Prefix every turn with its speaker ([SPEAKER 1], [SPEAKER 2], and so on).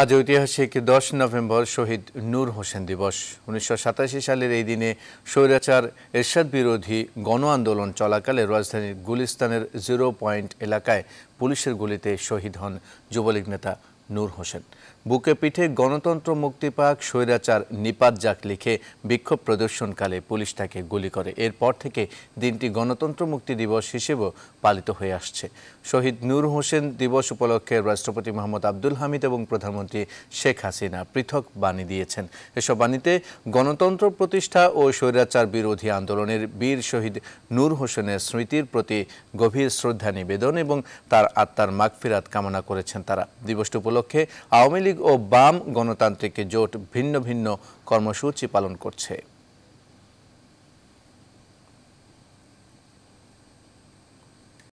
[SPEAKER 1] আজ ঐতিহাসিক দশ নভেম্বর শহীদ নূর হোসেন দিবস উনিশশো সালের এই দিনে স্বৈরাচার এরশাদ বিরোধী গণ আন্দোলন চলাকালে রাজধানীর গুলিস্তানের জিরো পয়েন্ট এলাকায় পুলিশের গুলিতে শহীদ হন যুবলীগ নেতা নূর হোসেন বুকে পিঠে গণতন্ত্র মুক্তি পাক স্বৈরাচার নিপাত যাক লিখে বিক্ষোভ প্রদর্শনকালে পুলিশ তাকে গুলি করে এরপর থেকে দিনটি গণতন্ত্র মুক্তি দিবস হিসেবেও পালিত হয়ে আসছে শহীদ নূর হোসেন দিবস উপলক্ষে রাষ্ট্রপতি মোহাম্মদ আব্দুল হামিদ এবং প্রধানমন্ত্রী শেখ হাসিনা পৃথক বাণী দিয়েছেন এসব বাণীতে গণতন্ত্র প্রতিষ্ঠা ও স্বৈরাচার বিরোধী আন্দোলনের বীর শহীদ নূর হোসেনের স্মৃতির প্রতি গভীর শ্রদ্ধা নিবেদন এবং তার আত্মার মাগফিরাত কামনা করেছেন তারা দিবসটি উপলক্ষে আওয়ামী লীগ ও বাম গণতান্ত্রিক জোট ভিন্ন ভিন্ন কর্মসূচি পালন করছে